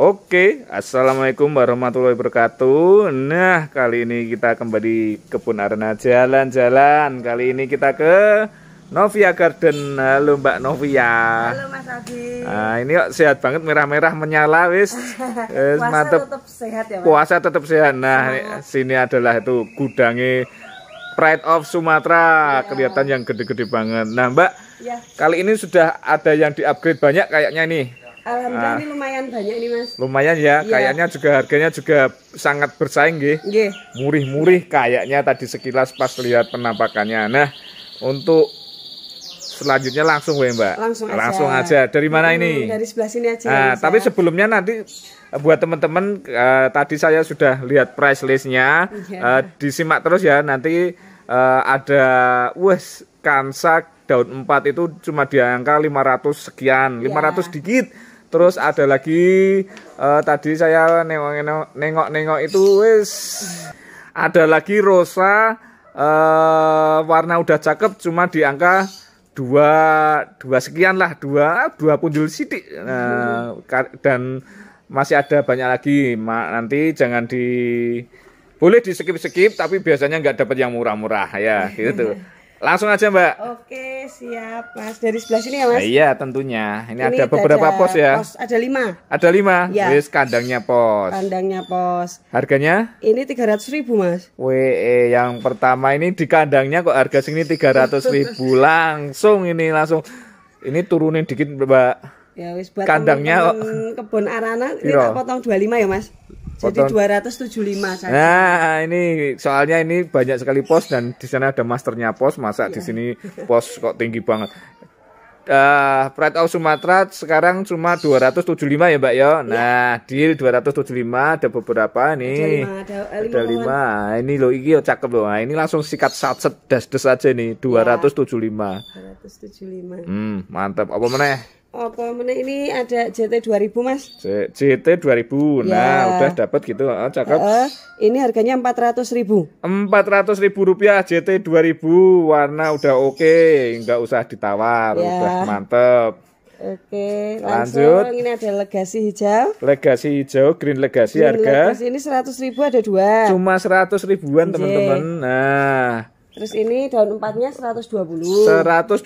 Oke, assalamualaikum warahmatullahi wabarakatuh. Nah, kali ini kita kembali ke arena jalan-jalan. Kali ini kita ke Novia Garden. Halo Mbak Novia. Halo Mas Abi. Nah, ini kok sehat banget merah-merah menyala wis. Eh, puasa tetap sehat ya, Mas. Puasa tetap sehat. Nah, sini adalah itu gudangnya Pride of Sumatera. Ya. Kelihatan yang gede-gede banget. Nah, Mbak, ya. kali ini sudah ada yang di-upgrade banyak kayaknya nih. Alhamdulillah ah. ini lumayan banyak ini Mas. Lumayan ya, yeah. kayaknya juga harganya juga sangat bersaing gih Yeah. Murih-murih kayaknya tadi sekilas pas lihat penampakannya. Nah, untuk selanjutnya langsung ya Mbak. Langsung aja. Langsung aja. Dari mana hmm, ini? Dari sebelah sini aja. Nah, tapi ya. sebelumnya nanti buat teman-teman uh, tadi saya sudah lihat price listnya yeah. Iya. uh, disimak terus ya nanti uh, ada wes kansak daun empat itu cuma di angka 500 sekian iya. lima ya. dikit Terus ada lagi uh, tadi saya nengok-nengok itu wis ada lagi rosa uh, warna udah cakep cuma di angka dua dua sekian lah dua dua punjul sidik uh, nah, dan masih ada banyak lagi Ma, nanti jangan di boleh di skip skip tapi biasanya nggak dapat yang murah-murah ya gitu Langsung aja Mbak. Oke siap Mas. Dari sebelah sini ya Mas. Nah, iya tentunya. Ini, Ini ada beberapa ada pos ya. Pos ada lima. Ada lima. Ya. Wis kandangnya pos. Kandangnya pos. Harganya? Ini tiga ratus ribu Mas. Wee, yang pertama ini di kandangnya kok harga sini tiga ratus ribu langsung ini langsung ini turunin dikit Mbak. Ya wis buat kandangnya temen -temen Kebun arana iya. tak potong lima ya Mas. Jadi Poton. 275 saja. Nah, ini soalnya ini banyak sekali pos dan di sana ada masternya pos, masa iya. di sini pos kok tinggi banget. Uh, Pride of Sumatera sekarang cuma 275 ya Mbak ya. Iya. Nah, yeah. di 275 ada beberapa nih. Ada lima Ada 5. 5. Nah, ini loh iki cakep loh. Nah, ini langsung sikat sat das-des aja nih 275. Ya, 275. Hmm, mantap. Apa meneh? apa mana ini ada JT 2000 mas JT 2000 ya. nah udah dapat gitu oh, cakep e -e, ini harganya 400000 ribu 400 rupiah JT 2000 warna udah oke okay. nggak usah ditawar ya. udah mantep Oke, langsung lanjut. Ini ada legasi hijau. Legasi hijau, green legasi harga. Legasi ini 100 ribu ada dua. Cuma 100 ribuan iya. teman-teman. Nah, Terus ini daun empatnya 120. 120.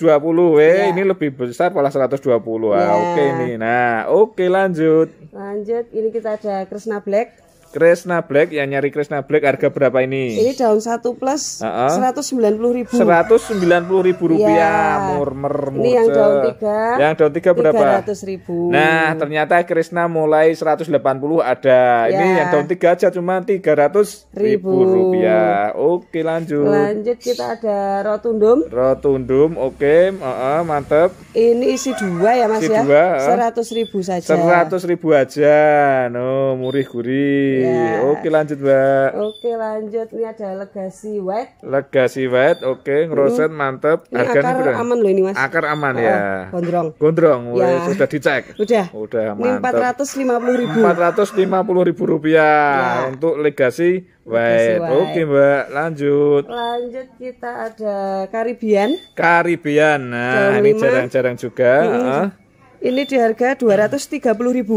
w yeah. ini lebih besar pola 120. Ah, oke iya. oke ini. Nah, oke lanjut. Lanjut, ini kita ada Krishna Black. Kresna Black yang nyari Kresna Black harga berapa ini? Ini daun satu plus seratus sembilan puluh ribu. Seratus sembilan puluh ribu iya. rupiah, ya. murmer -mur Ini yang daun tiga. Yang daun tiga berapa? Seratus ribu. Nah ternyata Kresna mulai seratus delapan puluh ada. Ya. Ini iya. yang daun tiga aja cuma tiga ratus ribu. rupiah. Oke lanjut. Lanjut kita ada rotundum. Rotundum, oke, uh, mantep. Ini isi dua ya mas isi ya. Seratus ribu saja. Seratus ribu aja, no murih gurih. Oke lanjut mbak. Oke lanjut ini ada legasi white. Legasi white, oke ngerosen hmm. mantep. Ini Harganya akar berang. aman loh ini mas. Akar aman oh, ya. Gondrong. Gondrong, ya. sudah dicek. Udah. Udah mantep. lima puluh ribu. ratus lima puluh ribu rupiah ya. untuk legasi white. white. Oke mbak, lanjut. Lanjut kita ada Karibian. Karibian, nah Jam ini jarang-jarang juga. Hmm. Uh ini di harga 230.000.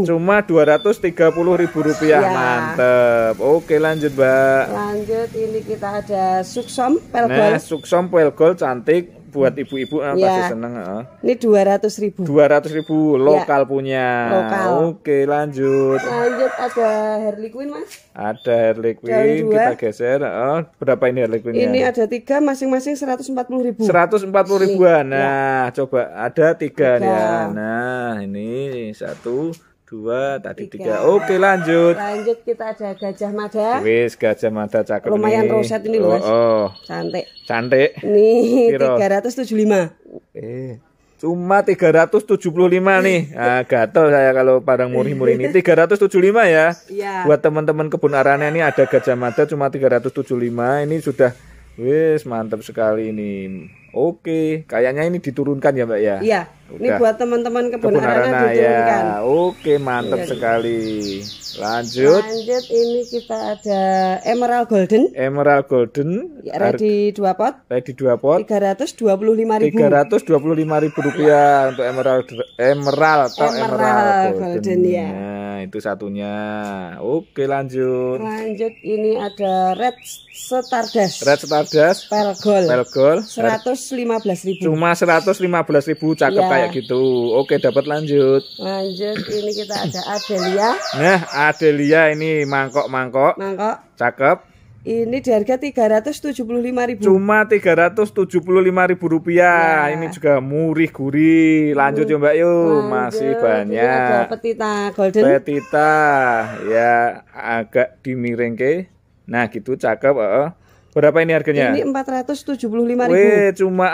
Cuma 230.000 rupiah. Ya. Mantep. Oke, lanjut, Mbak. Lanjut ini kita ada suksom pelgol. Nah, suksom pelgol cantik buat ibu-ibu ya. pasti seneng ah. ini dua ratus ribu dua ratus ribu iya. lokal ya. punya lokal. oke lanjut lanjut ada Harley Quinn mas ada Harley Quinn kita geser Oh berapa ini Harley Quinn ini ada tiga masing-masing seratus empat puluh ribu seratus empat puluh ribuan nah ya. coba ada tiga, tiga. ya nah ini satu dua tadi tiga. tiga. Oke lanjut. Lanjut kita ada gajah mada. Wis gajah mada cakep. Lumayan nih. roset ini loh. Oh, Cantik. Cantik. Nih tiga ratus tujuh puluh lima. Eh, tujuh cuma lima nih. Nah, gatel saya kalau padang murih-murih ini lima ya. Iya. Buat teman-teman kebun arana ini ada gajah mada cuma tiga ratus tujuh lima Ini sudah wis mantap sekali ini. Oke, kayaknya ini diturunkan ya, Mbak ya? Iya. Udah. Ini buat teman-teman kebun, arana, arana Ya. Oke, mantap ya, sekali. Lanjut. Lanjut ini kita ada Emerald Golden. Emerald Golden. Ya, ready dua pot. Ready dua pot. lima Ribu. lima ribu rupiah untuk Emerald Emerald atau Emerald, Emerald Golden. Golden ya. Nah, itu satunya. Oke, lanjut. Lanjut ini ada Red Stardust. Red Stardust. Pelgol. Pelgol. ribu. Cuma ribu cakep ya kayak gitu. Oke, dapat lanjut. Lanjut, ini kita ada Adelia. Nah, Adelia ini mangkok-mangkok. Mangkok. Cakep. Ini di harga ribu Cuma tiga ratus tujuh puluh lima ribu rupiah. Ya. Ini juga murih gurih. Lanjut ya Mbak Yu, masih banyak. ada petita golden. Petita ya agak dimiring ke. Nah, gitu cakep, heeh. Berapa ini harganya? Ini ribu. Wih, cuma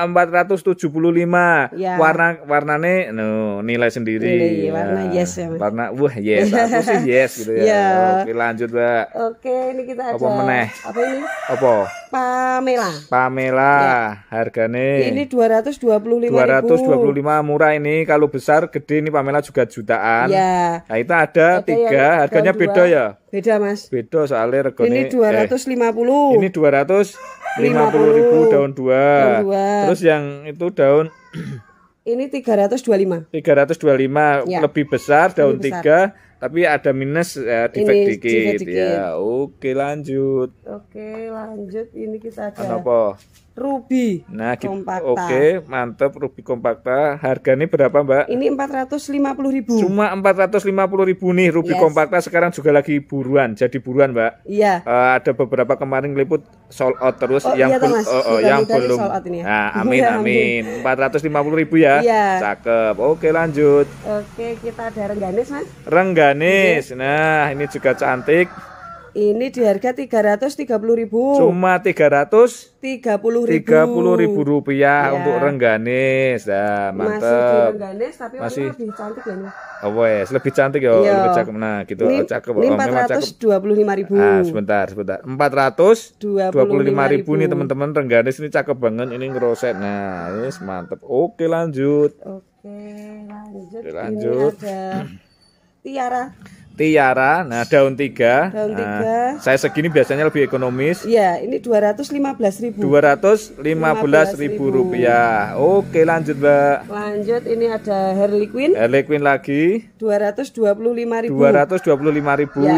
puluh lima. Iya. Warna warnane no, nilai sendiri. Ini ya. warna iya. yes ya. Warna wah yes, iya. aku sih yes gitu ya. ya. Oke, lanjut, Mbak. Oke, ini kita ada. Apa meneh? Apa ini? Apa? Pamela. Pamela, ya. Harganya Ini dua dua Dua dua ratus ratus puluh lima. puluh lima murah ini, kalau besar gede ini Pamela juga jutaan. Ya. Nah, itu ada, ada tiga, harganya beda ya. Beda, Mas. Beda soalnya regone Ini 250. Eh, ini 250 ribu daun 2. Daun 2. Terus yang itu daun Ini 325. 325 ya. lebih besar lebih daun besar. 3 tapi ada minus ya, defect ini, dikit. dikit ya. Oke, lanjut. Oke, lanjut ini kita ada. Anapa? Ruby. Nah, kompakta. Oke, okay, Rupi Ruby kompakta. ini berapa, Mbak? Ini empat ratus lima puluh ribu. Cuma empat ratus lima puluh ribu nih Ruby yes. kompakta sekarang juga lagi buruan. Jadi buruan, Mbak. Iya. Uh, ada beberapa kemarin liput sold out terus oh, yang iya, mas. Oh, oh, yang belum. Ya? Nah, amin ya amin empat ratus lima puluh ribu ya. Iya. Cakep. Oke, lanjut. Oke, kita ada rengganis, Mas. Rengganis. Iya. Nah, ini juga cantik. Ini di harga ribu. Cuma tiga ratus. Tiga puluh ribu rupiah ya. untuk rengganis. ya mantap. Masih di rengganis tapi Masih... lebih cantik ya. Oh, wes, lebih cantik ya, iya. lebih cakep. Nah, gitu ini, oh, oh, ratus cakep. Ini lima ribu. Nah, sebentar, sebentar. Empat ratus dua puluh lima ribu nih teman-teman rengganis ini cakep banget ini ngeroset. Nah, ini mantep. Oke, lanjut. Oke, lanjut. Oke, lanjut. Ini ada Tiara Tiara, nah daun tiga. Daun nah, tiga. Nah, saya segini biasanya lebih ekonomis. Iya, ini dua ratus lima belas ribu. Dua ratus lima belas ribu rupiah. Oke, lanjut mbak. Lanjut, ini ada Harley Quinn. Harley Quinn lagi. Dua ratus dua puluh lima ribu. Dua ratus dua puluh lima ribu. Ya.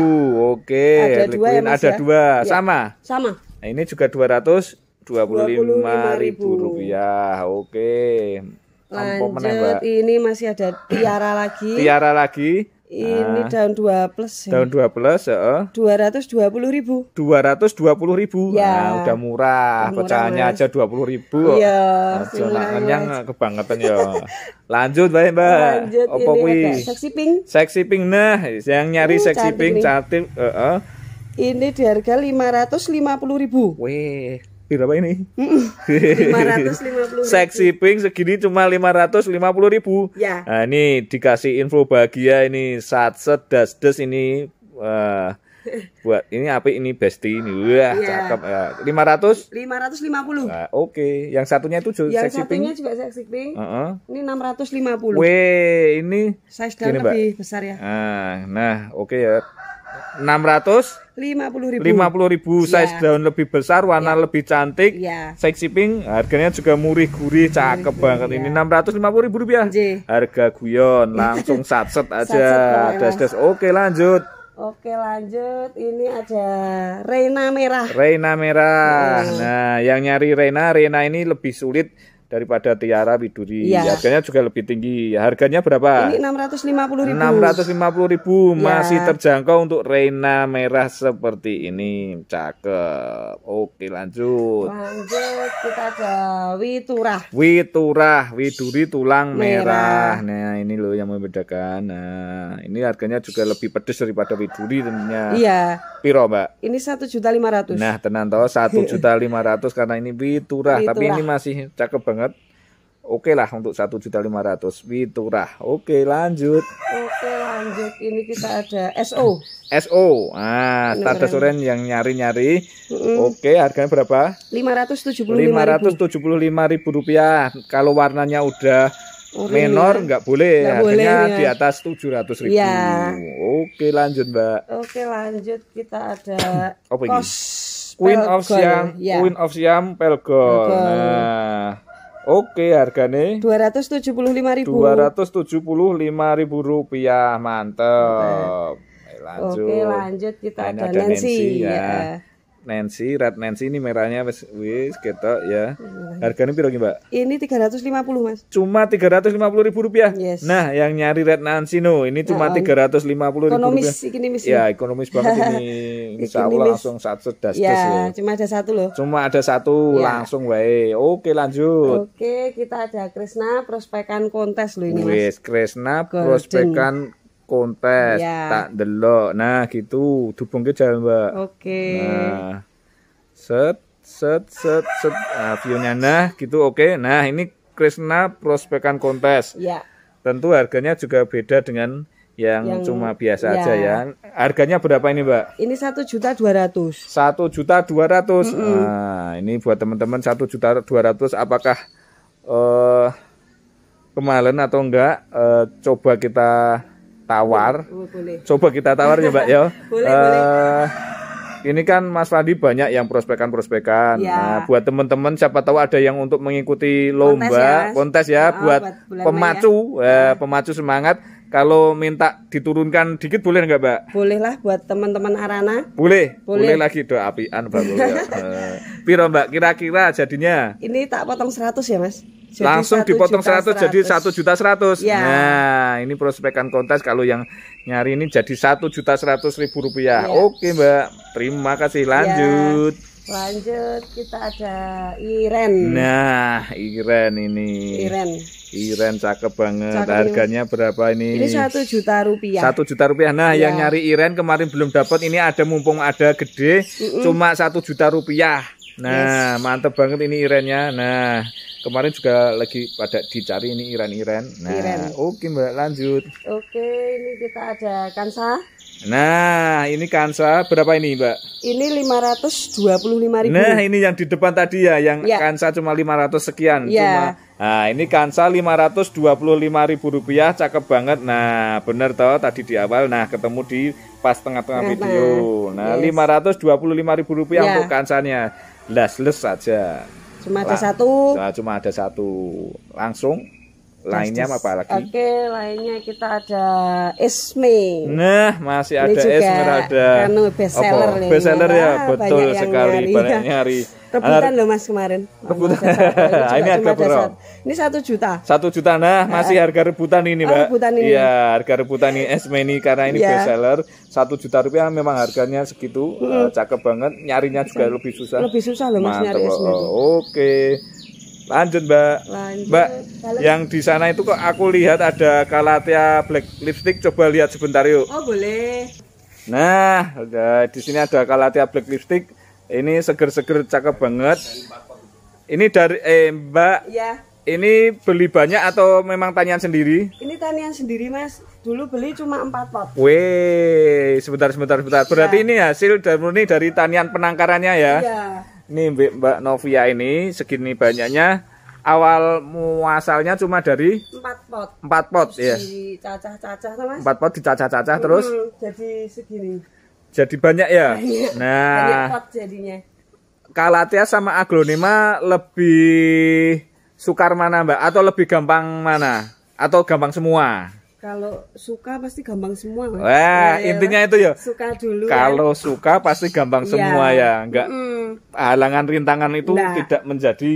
Oke, ada Harley dua, ya, Quinn ya, ada ya? dua, ya. sama. Sama. Nah, ini juga dua ratus dua puluh lima ribu rupiah. Oke. Lanjut, Komponen, ini masih ada Tiara lagi. Tiara lagi. Ini uh, daun 2 plus. Ya. Daun 2 plus, heeh. Uh, puluh ribu. 220 ribu. Ya. Nah, udah murah. Pecahannya aja 20 ribu. Iya. Nah, yang kebangetan ya. Lanjut baik, Mbak. Lanjut Opo kuwi? Seksi pink. Seksi pink nah, yang nyari uh, seksi pink cantik, heeh. Uh, uh. Ini di harga 550 ribu. Wih, berapa ini? 550. Seksi pink segini cuma puluh ribu. Ya. Nah, ini dikasih info bahagia ini saat sedas des ini uh, buat ini apa ini besti ini wah iya. ya. cakep lima ratus lima ratus lima puluh nah, oke yang satunya itu juga yang satunya juga seksi pink uh huh ini enam ratus lima puluh weh ini size dan lebih besar ya nah, nah oke okay ya 650 ribu. 50 ribu iya. size daun lebih besar, warna ya. lebih cantik, ya. seksi pink, harganya juga murih gurih, cakep murih, banget ya. ini 650 iya. ribu rupiah. J. Harga guyon, langsung satset aja, das-das. Oh, Oke lanjut. Oke lanjut, ini ada Reina Merah. Reina Merah. Hmm. Nah, yang nyari Reina, Reina ini lebih sulit daripada tiara widuri. Ya. Harganya juga lebih tinggi. Harganya berapa? Ini 650 ribu. 650 ribu iya. masih terjangkau untuk Reina merah seperti ini. Cakep. Oke, lanjut. Lanjut kita ke Witurah. Witurah, Widuri tulang merah. merah. Nah, ini loh yang membedakan. Nah, ini harganya juga lebih pedes daripada Widuri tentunya. Iya. Piro, Mbak? Ini 1.500. Nah, tenang toh 1.500 karena ini Witurah, Witurah. tapi ini masih cakep banget banget oke okay lah untuk satu juta lima 1.500 Witurah. Oke, okay, lanjut. Oke, okay, lanjut. Ini kita ada SO. SO. Ah, Tata Soren yang nyari-nyari. Mm -hmm. Oke, okay, harganya berapa? lima ribu rupiah. Kalau warnanya udah Orin, menor nggak ya. boleh gak harganya boleh, di atas tujuh ratus ribu. Ya. Oke, lanjut, Mbak. Oke, lanjut kita ada Oke. Iya. Queen of Siam, ya. Queen of Siam Pelgon. Pelgon. Nah, Oke, harganya dua ratus tujuh puluh lima ribu. Dua ratus tujuh puluh lima ribu rupiah, mantep. Oke, lanjut, Oke, lanjut kita ada, ada Nancy. Nancy ya. ya. Nancy, Red Nancy ini merahnya wis wis ketok ya. Iya. Harganya piro Mbak? Ini 350, Mas. Cuma puluh ribu rupiah. Yes. Nah, yang nyari Red Nancy no, ini cuma tiga ratus lima puluh rupiah. Ekonomis ini Ya, ekonomis banget ini. Insyaallah langsung satu das ya, ya. Cuma ada satu loh. Cuma ada satu ya. langsung wae. Oke, lanjut. Oke, kita ada Krisna prospekan kontes loh ini, Mas. Wis, Krisna prospekan kontes, yeah. tak delok. Nah, gitu. ke jalan Mbak. Oke. Okay. Nah. Set set set set nah, viewnya nah gitu oke okay. nah ini krisna prospekan kontes ya. tentu harganya juga beda dengan yang, yang cuma biasa ya. aja ya harganya berapa ini mbak ini satu juta dua ratus satu juta dua ratus nah ini buat teman-teman satu juta dua ratus apakah eh uh, kemalen atau enggak uh, coba kita tawar. Oh, boleh. Coba kita tawar ya Mbak ya. Ini kan Mas Fadi banyak yang prospekan-prospekan. Ya. Nah, buat teman-teman siapa tahu ada yang untuk mengikuti lomba, kontes ya, kontes ya oh, buat, buat ya. pemacu, ya. Eh, iya. pemacu semangat kalau minta diturunkan dikit boleh nggak mbak? Boleh lah buat teman-teman Arana. Boleh, boleh, boleh lagi doa apian mbak. uh, piro mbak kira-kira jadinya? Ini tak potong 100 ya mas? Jadi langsung dipotong 100, 100 jadi satu juta seratus. Ya. Nah, ini prospekan kontes kalau yang nyari ini jadi satu juta seratus ribu rupiah. Ya. Oke mbak, terima kasih. Iya. Lanjut. Ya. Lanjut kita ada Iren. Nah, Iren ini. Iren. Iren cakep banget. Cakep, Harganya berapa ini? Ini satu juta rupiah. Satu juta rupiah. Nah, ya. yang nyari Iren kemarin belum dapat. Ini ada mumpung ada gede, mm -mm. cuma satu juta rupiah. Nah, yes. mantep banget ini Irennya. Nah, kemarin juga lagi pada dicari ini Iren-Iren. Nah, Iren. oke Mbak, lanjut. Oke, ini kita ada kansa. Nah, ini kansa berapa ini, Mbak? Ini 525.000. Nah, ini yang di depan tadi ya, yang ya. kansa cuma 500 sekian ya. cuma. Nah, ini kansa 525.000 rupiah, cakep banget. Nah, benar toh tadi di awal. Nah, ketemu di pas tengah-tengah video. Nah, yes. 525.000 rupiah ya. untuk kansanya. Les-les saja. Cuma ada satu. Nah, cuma ada satu. Langsung lainnya apa lagi? Oke, okay, lainnya kita ada Esme. Nah, masih ada Esme ada. Kanu bestseller nih. Bestseller ya, betul banyak sekali nyari. banyak nyari. Rebutan loh Mas kemarin. Rebutan. Oh, ini harga berapa? Ini satu juta. Satu juta nah, eh, masih eh. harga rebutan ini, oh, Mbak. Oh, Iya, harga rebutan ini Esme ini karena ini yeah. bestseller satu juta rupiah memang harganya segitu, -hmm. uh, cakep banget. Nyarinya juga hmm. lebih susah. Lebih susah loh Mas nyari Esme. Oke. Okay. Lanjut Mbak. Lanjut. Mbak, yang di sana itu kok aku lihat ada Kalatea Black Lipstick. Coba lihat sebentar yuk. Oh boleh. Nah, di sini ada Kalatea Black Lipstick. Ini seger-seger cakep banget. Ini dari eh Mbak. Iya. Ini beli banyak atau memang tanian sendiri? Ini tanian sendiri, Mas. Dulu beli cuma 4 pot. Weh, sebentar sebentar sebentar. Iya. Berarti ya. ini hasil dari dari tanian penangkarannya ya? Iya nih Mbak Novia ini segini banyaknya awal muasalnya cuma dari empat pot. empat pot ya. Yes. Dicacah-cacah Mas. empat pot dicacah-cacah hmm, terus jadi segini. Jadi banyak ya. Banyak. Nah. Banyak pot jadinya. sama aglonema lebih sukar mana Mbak atau lebih gampang mana? Atau gampang semua? kalau suka pasti gampang semua Wah, ya, intinya itu ya. Suka dulu. Ya. Kalau ya. suka pasti gampang iya. semua ya, enggak mm. halangan rintangan itu nah. tidak menjadi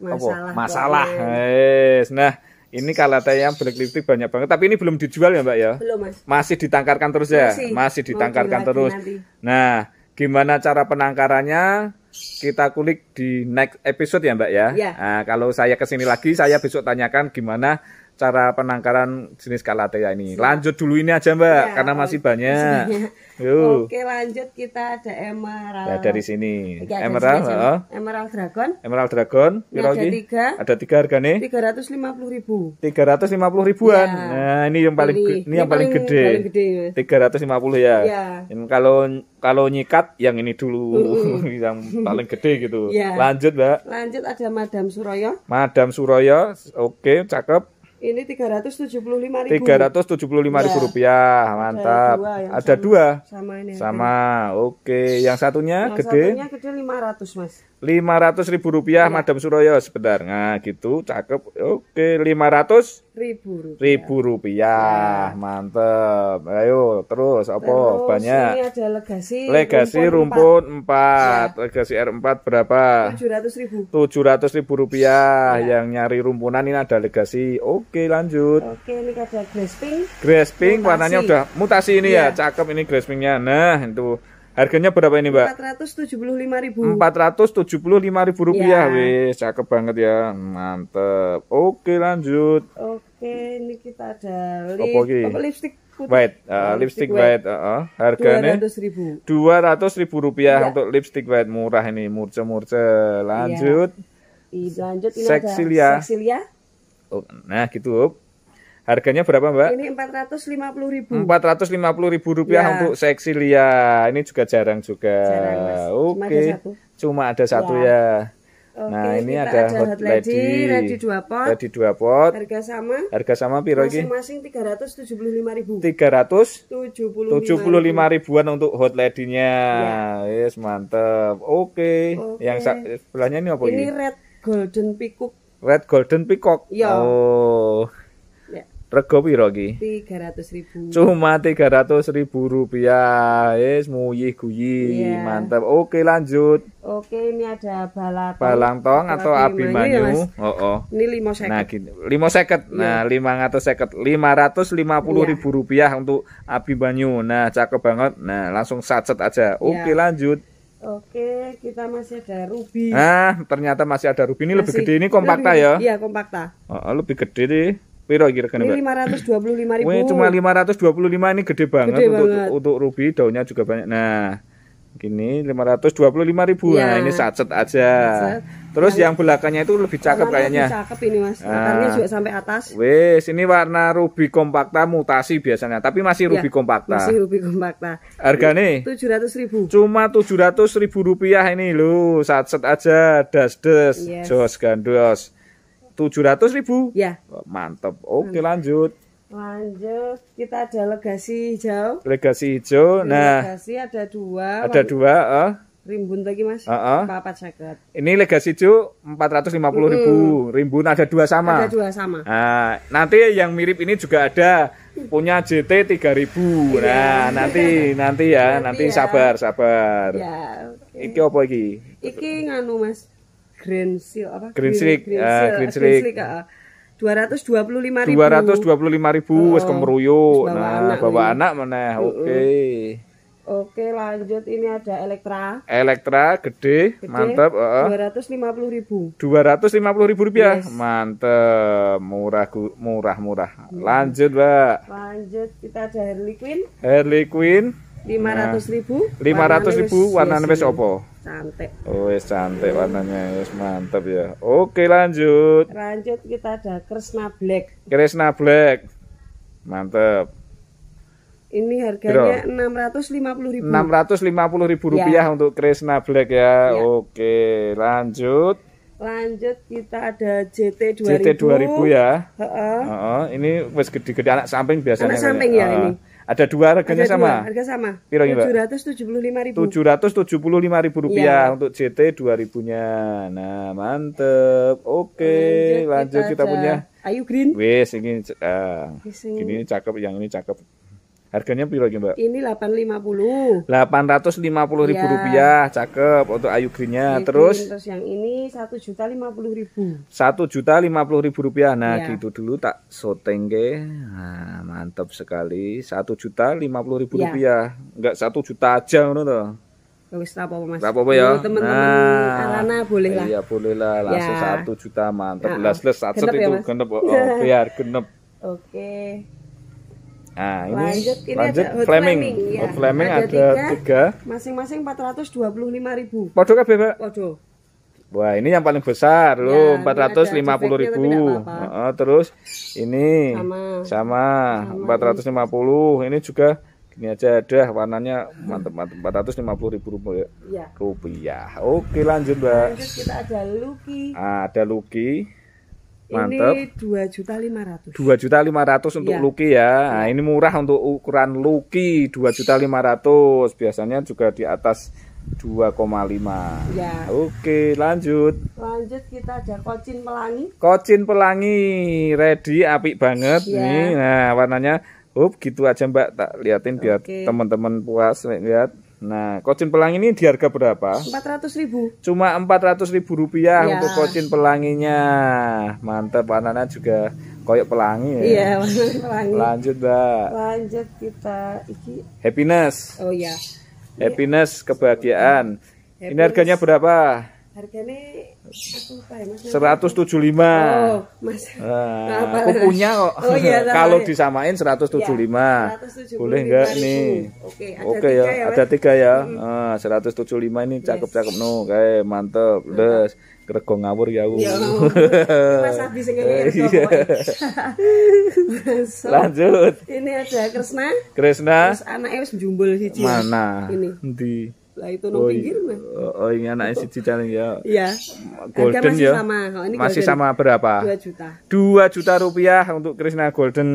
masalah. Apa? Masalah. Yes. Nah, ini kalatanya berkeliptik banyak banget, tapi ini belum dijual ya, Mbak ya? Belum, Mas. Masih ditangkarkan terus ya? Masih, Masih ditangkarkan terus. Nanti. Nah, gimana cara penangkarannya? Kita kulik di next episode ya, Mbak ya. ya. Nah, kalau saya kesini lagi, saya besok tanyakan gimana cara penangkaran jenis kalatea ya ini. Lanjut dulu ini aja Mbak, ya, karena masih banyak. Yuk. Iya. Oke lanjut kita ada emerald. Ya, dari sini. Ya, emerald, sini oh. emerald dragon. Emerald dragon. Ini ada tiga. Ada tiga harganya. Tiga ratus lima puluh ribu. Tiga ratus lima puluh ribuan. Ya. Nah ini yang paling ini, ini yang paling, paling gede. Tiga ratus lima puluh ya. ya. Ini kalau kalau nyikat yang ini dulu uh, uh. yang paling gede gitu. Ya. Lanjut Mbak. Lanjut ada Madam Suroyo. Madam Suroyo, oke cakep ini tiga ratus tujuh puluh lima ribu. Tiga ratus tujuh puluh lima ribu iya. rupiah, mantap. Ada dua, ada sama, dua. sama ini. Sama, oke. Yang satunya yang gede. Satunya gede lima ratus mas. Lima ratus ribu rupiah, ya. Madam Suroyo sebentar. Nah gitu, cakep. Oke, lima ratus ribu rupiah. Ribu rupiah, ya. mantep. Ayo terus apa terus, banyak? Ini ada legasi. Legasi rumput, empat, 4. Ya. Legasi R4 berapa? tujuh ratus ribu. tujuh ratus ribu rupiah. Ya. Yang nyari rumpunan ini ada legasi. Oke lanjut. Oke ini ada grasping. Grasping warnanya udah mutasi ini ya. ya. Cakep ini graspingnya. Nah itu Harganya berapa ini, Mbak? ribu. lima ribu rupiah. Ya. Wis, cakep banget ya. Mantep. Oke, lanjut. Oke, ini kita ada lip, apa, lipstick putih. White, uh, lipstick, lipstick white, white. Uh, -huh. harganya 200.000. 200.000 rupiah ya. untuk lipstick white murah ini, murce-murce. Lanjut. Ya. lanjut ini Sexilia. ada Sexilia. Oh, nah, gitu, Harganya berapa, Mbak? Ini empat ratus lima puluh ribu. Empat ratus lima puluh ribu rupiah ya. untuk seksi lia. Ini juga jarang juga. Jarang, mas. Oke. Cuma ada satu, Cuma ada iya. satu ya. ya. Oke, nah, ini ada, ada hot lady, lady dua pot. Lady 2 pot. Harga sama. Harga sama piro iki? Masing-masing puluh lima ribuan untuk hot ladynya. nya Ya. Yes, mantep. Oke. Oke. Yang sebelahnya ini apa ini? Ini red golden peacock. Red golden peacock. Ya. Oh. Rego piro iki? 300.000. ribu. Cuma 300.000 ribu rupiah. Wis muyih guyi. Yeah. Mantap. Oke lanjut. Oke, ini ada balang tong atau abimanyu. Iya, Heeh. Oh, oh. Ini seket. Nah, gini. 550. Iya. Nah, yeah. 550 lima yeah. ribu rupiah iya. untuk abimanyu. Nah, cakep banget. Nah, langsung sacet aja. Oke, yeah. lanjut. Oke, kita masih ada ruby. Nah, ternyata masih ada ruby. Ini masih lebih gede ini kompakta lebih, ya? Iya, kompakta. Oh, lebih gede deh. Piro kira-kira? Ini lima ribu. Wih, cuma lima ratus 525 ini gede banget, gede banget. untuk ruby daunnya juga banyak. Nah, gini lima ratus dua lima ribu ya. nah iya. ini sacet aja sacet. terus yang, yang belakangnya itu lebih cakep kayaknya lebih cakep ini mas akarnya nah. juga sampai atas wes ini warna ruby kompakta mutasi biasanya tapi masih iya, ruby ya, kompakta masih ruby kompakta harganya ratus ribu cuma tujuh ratus ribu rupiah ini loh sacet aja das des yes. jos gandos Tujuh ratus ribu? Ya. Oh, mantap. Oke, lanjut. Lanjut, kita ada legasi hijau. Legasi hijau. Nah, legasi ada dua. Ada dua. Uh. Rimbun lagi mas. Uh -uh. Papat Ini legasi hijau empat ratus lima puluh ribu. Rimbun ada dua sama. Ada dua sama. Nah, nanti yang mirip ini juga ada punya JT tiga ribu. Iya. Nah, nanti nanti ya, nanti, nanti ya. sabar sabar. Ya, yeah, okay. Iki apa lagi. Iki nganu mas. Green Silk apa? Green Seal, Green Seal, dua ratus dua puluh lima ribu. Dua ratus dua puluh lima ribu, oh, oh. wes kemeruyu. Nah, anak bawa nih. anak mana? Oke. Okay. Oke, lanjut ini ada Elektra. Elektra gede, gede mantep. Dua ratus lima puluh ribu. Dua ratus lima puluh ribu rupiah, yes. mantep, murah, murah, murah. Lanjut, mbak. Lanjut kita ada Harley Quinn. Harley Quinn. Lima ratus ribu. Nah, lima ratus ribu, warna wes opo cantik. Oh, yes, cantik hmm. warnanya. Yes, mantap ya. Oke, lanjut. Lanjut kita ada Krishna Black. Krishna Black. mantep. Ini harganya enam ratus lima puluh ribu. Enam ratus lima puluh ribu ya. rupiah ya. untuk Krishna Black ya. ya. Oke, lanjut. Lanjut kita ada JT 2000. JT 2000 ya. Heeh. Uh -uh. uh -uh. Ini wes gede-gede anak samping biasanya. Anak samping ya -uh. ini. Ada dua harganya Ada dua, sama. Harga sama. Piro tujuh 775.000. 775 ribu rupiah ya. untuk JT 2000-nya. Nah, mantep. Oke, lanjut, lanjut kita, kita punya Ayu Green. Wis ini uh, ini cakep, yang ini cakep. Harganya piro iki, Mbak? Ini 850. 850 ribu ya. rupiah, cakep untuk ayu greennya. Ya, terus terus yang ini 1 juta 50 ribu. 1 juta 50 ribu rupiah. Nah, ya. gitu dulu tak soteng ke. Nah, mantap sekali. 1 juta 50 ribu ya. rupiah. Enggak 1 juta aja ngono to. Wis apa-apa Mas. apa-apa ya. Teman-teman nah, Alana boleh lah. Iya, boleh lah. Iya. Langsung ya. 1 juta mantap. Las-las ya, itu ya, genep. Oh, oh, biar genep. Oke. Okay. Nah, ini lanjut, ini lanjut ada Fleming. Fleming, ya. Fleming ada, ada tiga. Masing-masing lima ribu. Podo kah, Pak? Podo. Wah, ini yang paling besar ya, loh, empat ratus lima puluh ribu. Uh, terus ini sama, empat ratus lima puluh Ini juga ini aja ada warnanya mantep mantep empat ratus lima puluh ribu rupiah ya. rupiah oke lanjut mbak kita ada Lucky nah, ada Lucky Mantep. Ini dua juta lima ratus. Dua juta lima ratus untuk ya. Lucky ya. Nah, iya. ini murah untuk ukuran Lucky dua juta lima ratus. Biasanya juga di atas dua 2,5 ya. Oke lanjut Lanjut kita ada kocin pelangi Kocin pelangi Ready apik banget ya. nih Nah warnanya Up gitu aja mbak tak liatin biar teman-teman puas lihat Nah, kocin pelangi ini di harga berapa? 400 ribu. Cuma 400 ribu rupiah ya. untuk kocin pelanginya. Mantap, anak Nana juga koyok pelangi ya. Iya, pelangi. Lanjut, Mbak. Lanjut kita iki happiness. Oh iya. Happiness kebahagiaan. Happiness. Ini harganya berapa? harganya ya, seratus tujuh lima oh, nah, aku punya kok oh, iya, kalau ya. disamain seratus tujuh ya, lima boleh enggak nih oke ada tiga ya, ya ada tiga ya ah, seratus tujuh lima ini cakep cakep yes. no kayak mantep des kerego ngawur ya aku eh, iya. lanjut ini ada Kresna Kresna terus anaknya harus jumbul sih mana ini di lah itu nang oh, pinggir iya. mah oh, oh ini anak si Cicaling ya iya golden masih ya sama. ini masih golden, sama berapa 2 juta 2 juta rupiah untuk Krishna Golden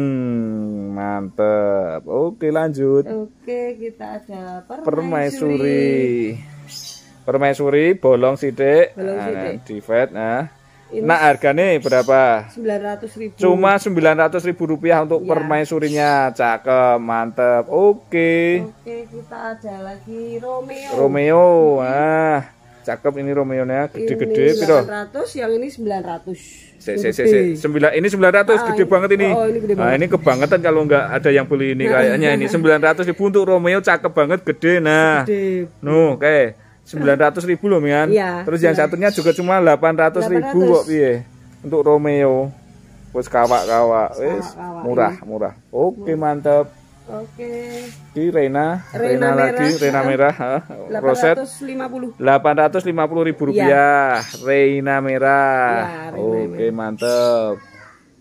mantep oke lanjut oke kita ada permaisuri permaisuri, permaisuri bolong sidik bolong nah, sidik nah, divet nah ini nah harganya berapa? 900 ribu. Cuma 900 ribu rupiah untuk ya. permaisurinya. Cakep, mantep. Oke. Okay. Oke, okay, kita ada lagi Romeo. Romeo. Hmm. Ah, cakep ini Romeo nya gede-gede Ini 900, yang ini 900. Se se se se. 9 ini 900 ah, gede ini, banget ini. Oh, ini gede banget. Nah, ini kebangetan kalau nggak ada yang beli ini kayaknya ini 900 ribu untuk Romeo cakep banget gede nah. Gede. Nuh, oke. Okay sembilan ratus ribu loh Mian. Iya, Terus yang satunya juga cuma delapan ratus ribu kok piye. Untuk Romeo. Wes kawak-kawak, wis murah-murah. Iya. Oke, mantap. Oke. Di Rena, Rena, lagi, Rena merah, ratus lima puluh ribu iya. rupiah, ya. Rena merah. Ya, Oke, mantap.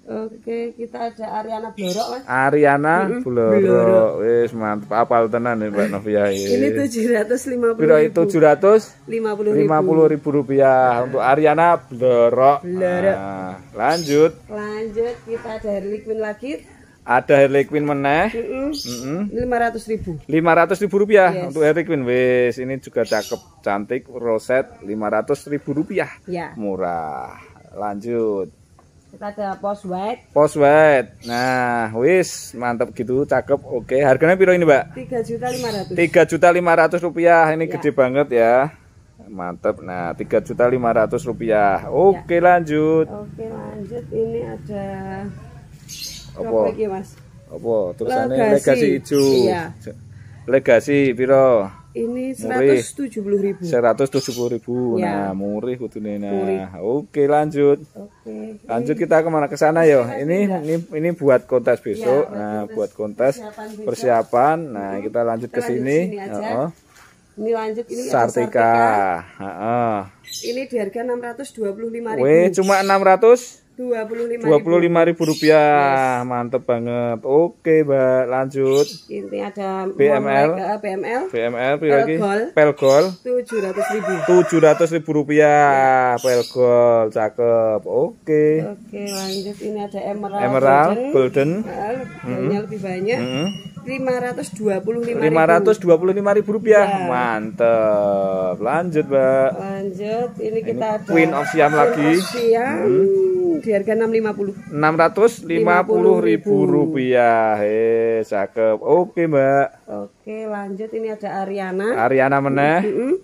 Oke, kita ada Ariana Blorok, Mas. Ariana Blorok. Wis mantep apal tenan nih Mbak Novia. Ini 750. Piro 750 ribu ribu rupiah nah. untuk Ariana Blorok. Blorok. Nah, lanjut. Lanjut kita ada Harley Quinn lagi. Ada Harley Quinn meneh. Lima ratus ribu. Lima ratus ribu rupiah yes. untuk Harley Quinn. Wis, ini juga cakep, cantik, roset. Lima ratus ribu rupiah. Ya. Murah. Lanjut. Kita ada pos white. Pos white. Nah, wis mantap gitu, cakep. Oke, harganya piro ini, Mbak? juta lima ratus rupiah. Ini ya. gede banget ya. Mantap. Nah, tiga juta lima ratus rupiah. Iya. Oke, ya. lanjut. Oke, lanjut. Ini ada Apa lagi, Mas? Apa? Tulisannya legasi, legasi hijau. Iya. Legasi piro? Ini tujuh puluh Ya. Nah, murih kudune. Nah, oke, lanjut lanjut kita kemana ke sana yo iya, ini iya. ini ini buat kontes iya, besok ya, nah buat kontes persiapan, persiapan. nah mm-hmm. kita lanjut ke sini oh, ini lanjut ini Sartika, Sartika. Uh -uh. ini di harga 625 ribu wih cuma enam ratus puluh lima ribu rupiah yes. mantep banget oke mbak lanjut ini ada PML PML PML pelgol pelgol tujuh ratus ribu tujuh ratus ribu rupiah yes. pelgol cakep oke oke lanjut ini ada emerald emerald golden, golden. Uh, mm -hmm. lebih banyak mm -hmm. 525 lima ribu rupiah ya. mantep lanjut mbak lanjut ini kita ini ada Queen of Siam Queen lagi of Siam. Hmm. di harga 650 650 ribu rupiah eh cakep oke mbak oke lanjut ini ada Ariana Ariana meneh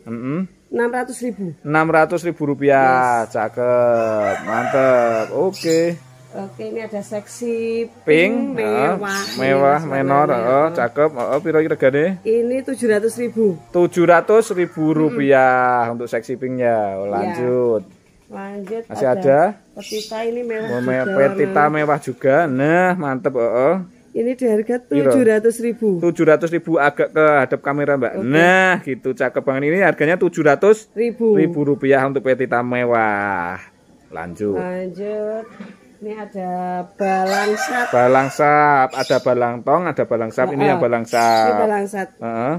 mm ratus Mm enam 600 ribu 600 ribu rupiah yes. cakep mantep oke Oke, ini ada seksi pink, pink hmm, ya. mewah, mewah, menor, oh, cakep. Oh, piro regane? Ini tujuh ratus ribu. Tujuh ratus ribu hmm. rupiah hmm. untuk seksi pinknya. Oh, iya. lanjut. Ya. Lanjut. Masih ada. ada. Petita ini mewah. Oh, juga, petita nah. mewah juga. Nah, mantep, oh. Ini di harga tujuh ratus ribu. Tujuh ratus ribu agak ke hadap kamera, mbak. Okay. Nah, gitu cakep banget. Ini harganya tujuh ratus ribu. ribu rupiah untuk petita mewah. Lanjut. Lanjut. Ini ada balang sap. Balang sap, ada balang tong, ada balang sap. Uh, ini yang balang sap. Ini balang sap. Uh -huh.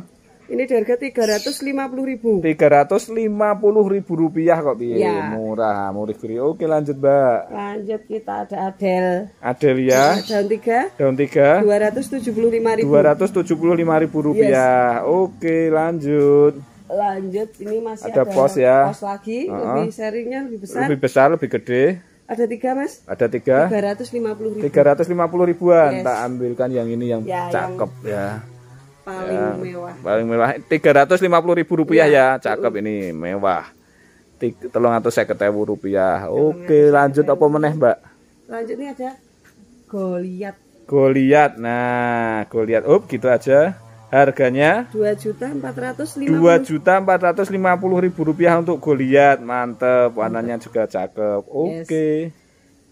Ini harga tiga ratus lima puluh ribu. Tiga ratus lima puluh ribu rupiah kok, piye? Ya. Murah, murah kiri. Oke, lanjut, Mbak. Lanjut kita ada Adel. Adel ya. Daun tiga. Daun tiga. Dua ratus tujuh puluh lima ribu. Dua ratus tujuh puluh lima ribu rupiah. Yes. Oke, lanjut. Lanjut, ini masih ada, ada pos ya. Pos lagi, uh -huh. lebih seringnya lebih besar. Lebih besar, lebih gede. Ada tiga mas? Ada tiga. Tiga ratus lima puluh ribu. Tiga ratus lima puluh ribuan. Yes. Tak ambilkan yang ini yang ya, cakep yang ya. Paling ya, mewah. Paling mewah. Tiga ratus lima puluh ribu rupiah ya. ya. Cakep uh. ini mewah. Tolong atau saya ketemu rupiah. Oke lanjut apa meneh mbak? Lanjut ini aja. Goliat. Goliat. Nah Goliat. Up gitu aja. Harganya dua juta empat ratus dua juta empat ratus lima puluh ribu rupiah untuk Goliat. Mantep, warnanya juga cakep. Oke.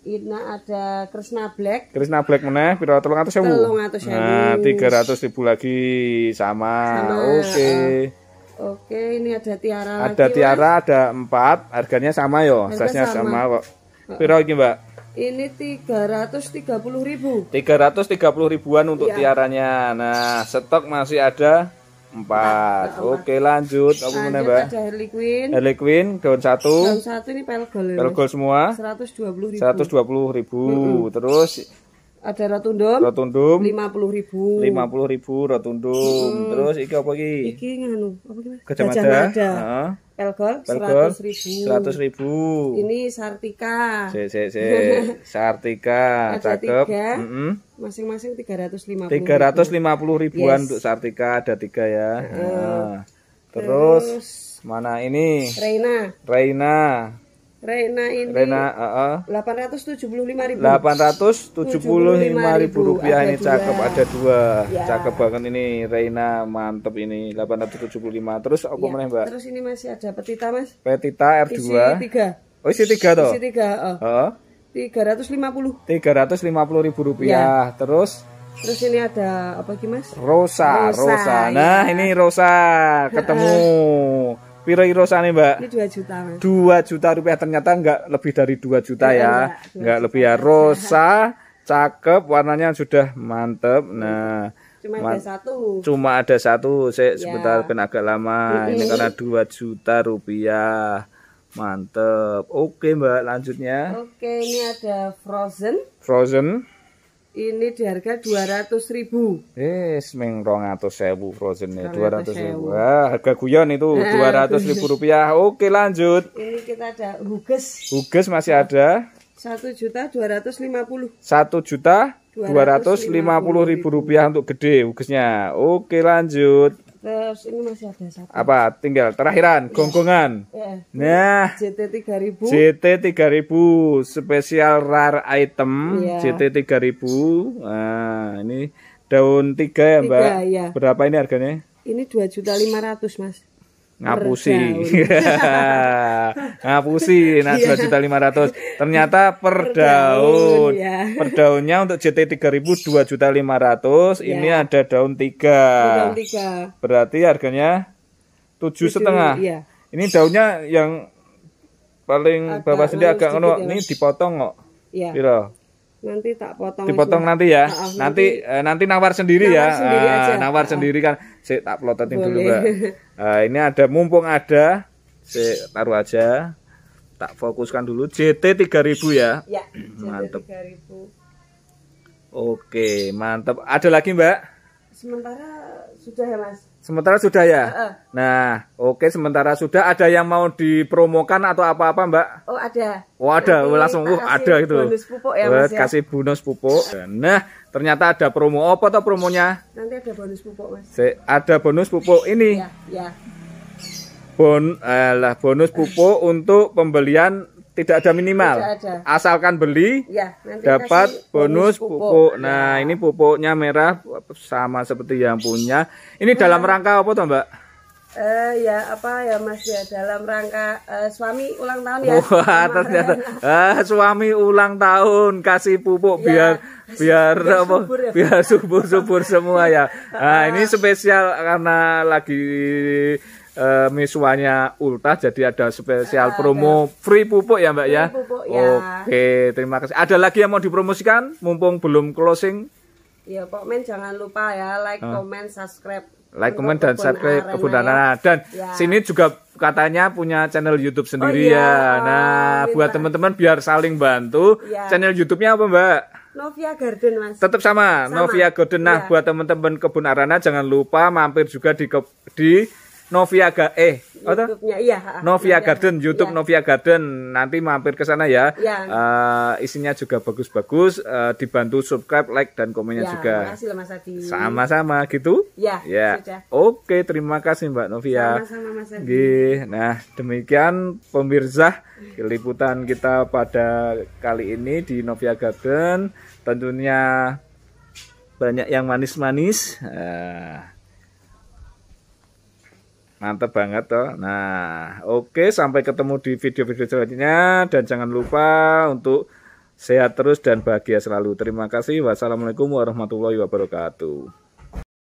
Ini ada Krishna Black. Krishna Black meneh pira 300.000. tiga Nah, ribu lagi sama. sama. Oke. Oke, ini ada tiara Ada lagi, tiara mas. ada 4, harganya sama yo. Harga Size-nya sama. sama kok. Pira ini Mbak? ini 330 ribu 330 ribuan untuk ya. tiaranya nah stok masih ada 4 nah, oke lanjut apa mana mbak Harley Quinn Harley Quinn daun 1 daun 1 ini pelgol pelgol semua 120 ribu 120 ribu mm -hmm. terus ada rotundum rotundum 50 ribu 50 ribu rotundum hmm. terus iki apa iki iki nganu apa iki Gajah Mada, Mada. Nah. Pelgol seratus ribu. Seratus ribu. Ini Sartika. C, Sartika, ada cakep. Masing-masing tiga ratus lima puluh. Tiga ratus lima puluh ribuan yes. untuk Sartika ada tiga ya. Uh, nah. Terus, terus mana ini? Reina. Reina Rena ini Rena uh, uh, 875 ribu. 875 ribu rupiah ini cakep ada dua ya. cakep banget ini Reina mantep ini 875 terus aku ya. mana mbak terus ini masih ada petita mas petita R2 isi 3 oh isi 3 toh isi 3 oh. uh. 350 350 ribu rupiah ya. terus Terus ini ada apa lagi mas? Rosa, Rosa. Rosa. Nah ya. ini Rosa ketemu. uh. Piro-piro sana mbak? Ini 2 juta. Mas. 2 juta rupiah ternyata nggak lebih dari 2 juta ya. ya. Nggak lebih ya. Rosa, cakep, warnanya sudah mantep. Nah, cuma ada satu. Cuma ada satu. Saya ya. sebentar pen agak lama. Ini karena 2 juta rupiah. Mantep. Oke mbak, lanjutnya. Oke, ini ada Frozen. Frozen ini di harga dua ratus ribu. Eh, mengrong atau sewu frozen ya dua ratus ribu. Wah, harga guyon itu nah, dua ratus ribu rupiah. Oke lanjut. Ini kita ada huges. Huges masih ada. Satu juta dua ratus lima puluh. Satu juta dua ratus lima puluh ribu rupiah untuk gede hugesnya. Oke lanjut. Terus ini masih ada satu. Apa? Tinggal terakhiran, iya. gonggongan. Yeah. Nah, JT 3000. JT 3000 spesial rare item yeah. JT 3000. Nah, ini daun tiga ya, Mbak. Tiga, ya. Berapa ini harganya? Ini 2.500, Mas ngapusi ngapusi nah dua juta lima ratus ternyata per, daun, ya. per daunnya untuk JT tiga ribu dua juta lima ratus ini iya. ada daun tiga berarti harganya tujuh setengah iya. ini daunnya yang paling bawah bapak sendiri agak ngono ini dipotong kok iya. nanti tak potong dipotong nanti ya ah, ah, nanti eh, nanti, nawar sendiri ya sendiri ah, nawar sendiri kan saya tak pelototin dulu mbak Nah, ini ada mumpung ada, saya taruh aja. Tak fokuskan dulu JT 3000 ya. Ya, mantap. Oke, mantap. Ada lagi, Mbak? Sementara sudah ya, Mas. Sementara sudah ya. Uh -uh. Nah, oke sementara sudah ada yang mau dipromokan atau apa-apa, Mbak? Oh, ada. Oh, ada. oh, langsung uh, ada itu. Bonus pupuk ya, Mas. Ya? bonus pupuk. Nah, ternyata ada promo apa atau promonya? Nanti ada bonus pupuk, Mas. ada bonus pupuk ini. Ya, ya. Bon alah eh, bonus pupuk untuk pembelian tidak ada minimal. Tidak ada. Asalkan beli ya, nanti dapat bonus pupuk. pupuk. Nah, ya. ini pupuknya merah sama seperti yang punya. Ini nah. dalam rangka apa tuh Mbak? uh, ya apa ya Mas ya dalam rangka uh, suami ulang tahun ya. Wah, ternyata uh, suami ulang tahun kasih pupuk ya. biar biar biar subur, ya. biar subur subur semua ya. Nah, ini spesial karena lagi uh, misuanya Ulta jadi ada spesial uh, promo ada. free pupuk ya Mbak ya? free ya. ya. Oke, terima kasih. Ada lagi yang mau dipromosikan mumpung belum closing? Ya, Pak Men jangan lupa ya like, ah. comment, subscribe. Like, comment dan subscribe kebun ya. Arana. Ah, dan ya. sini juga katanya punya channel YouTube sendiri oh, iya. ya. Oh, nah, Minta. buat teman-teman biar saling bantu. Ya. Channel YouTube-nya apa, Mbak? Novia Garden Mas. Tetap sama, sama. Novia Garden. Nah, ya. buat teman-teman kebun Arana jangan lupa mampir juga di di Novia Ga eh YouTube-nya iya. Novia iya, iya, Garden, YouTube iya. Novia Garden. Nanti mampir ke sana ya. Iya. Uh, isinya juga bagus-bagus. Uh, dibantu subscribe, like dan komennya iya, juga. Mas Adi. Sama-sama gitu. Iya. Ya. Sudah. Oke, terima kasih Mbak Novia. Sama-sama Mas Adi. Gih. Nah, demikian pemirsa liputan kita pada kali ini di Novia Garden. Tentunya banyak yang manis-manis. Uh, Mantap banget toh. Nah, oke sampai ketemu di video-video selanjutnya dan jangan lupa untuk sehat terus dan bahagia selalu. Terima kasih. Wassalamualaikum warahmatullahi wabarakatuh.